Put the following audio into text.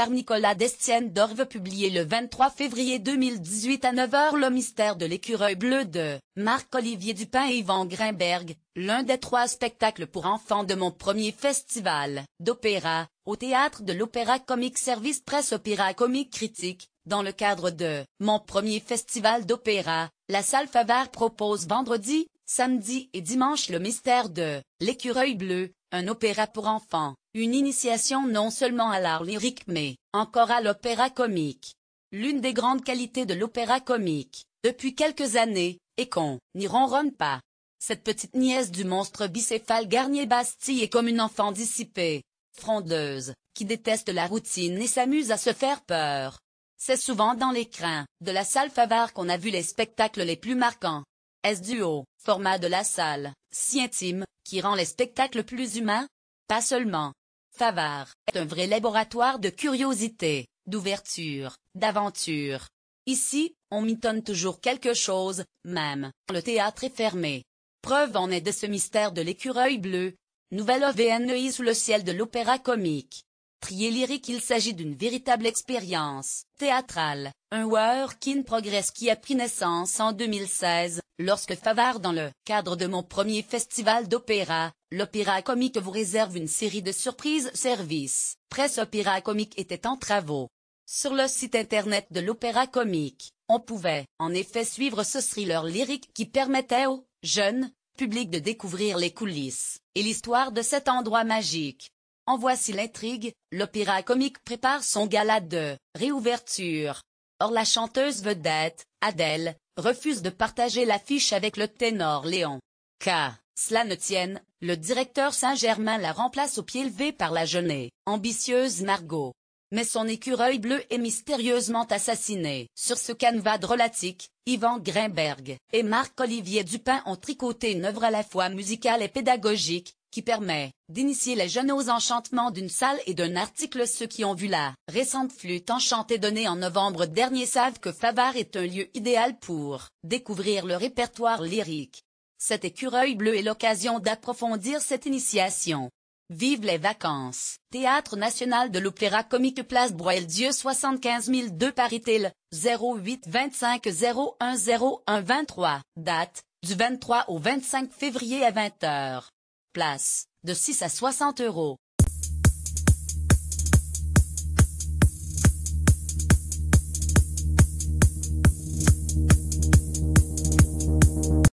par Nicolas Destienne d'Orve publié le 23 février 2018 à 9h Le mystère de l'écureuil bleu de Marc-Olivier Dupin et Yvan Grimberg, l'un des trois spectacles pour enfants de mon premier festival d'opéra, au théâtre de l'Opéra Comique Service Presse Opéra Comique Critique, dans le cadre de mon premier festival d'opéra, la salle Favard propose vendredi, samedi et dimanche le mystère de l'écureuil bleu, un opéra pour enfants. Une initiation non seulement à l'art lyrique mais, encore à l'opéra comique. L'une des grandes qualités de l'opéra comique, depuis quelques années, est qu'on n'y ronronne pas. Cette petite nièce du monstre bicéphale Garnier-Bastille est comme une enfant dissipée, frondeuse, qui déteste la routine et s'amuse à se faire peur. C'est souvent dans l'écran, de la salle Favard qu'on a vu les spectacles les plus marquants. Est-ce du haut, format de la salle, si intime, qui rend les spectacles plus humains? Pas seulement, Favard est un vrai laboratoire de curiosité, d'ouverture, d'aventure. Ici, on mitonne toujours quelque chose, même quand le théâtre est fermé. Preuve en est de ce mystère de l'écureuil bleu, nouvelle OVNEI sous le ciel de l'opéra comique. Trier lyrique Il s'agit d'une véritable expérience théâtrale, un work-in progress qui a pris naissance en 2016, lorsque Favard dans le cadre de mon premier festival d'opéra, l'Opéra Comique vous réserve une série de surprises services. Presse Opéra Comique était en travaux. Sur le site internet de l'Opéra Comique, on pouvait en effet suivre ce thriller lyrique qui permettait aux jeunes public de découvrir les coulisses et l'histoire de cet endroit magique. En voici l'intrigue, l'opéra comique prépare son gala de réouverture. Or la chanteuse vedette, Adèle, refuse de partager l'affiche avec le ténor Léon. Car, Cela ne tienne, le directeur Saint-Germain la remplace au pied levé par la jeune ambitieuse Margot. Mais son écureuil bleu est mystérieusement assassiné. Sur ce canevas drôlatique, Yvan Grimberg et Marc-Olivier Dupin ont tricoté une œuvre à la fois musicale et pédagogique, qui permet d'initier les jeunes aux enchantements d'une salle et d'un article. Ceux qui ont vu la récente flûte enchantée donnée en novembre dernier savent que Favard est un lieu idéal pour découvrir le répertoire lyrique. Cet écureuil bleu est l'occasion d'approfondir cette initiation. Vive les vacances! Théâtre national de l'Opéra Comique Place Broil dieu 75 Paris-Til, 08 25 01 23 Date, du 23 au 25 février à 20h. Place, de 6 à 60 euros.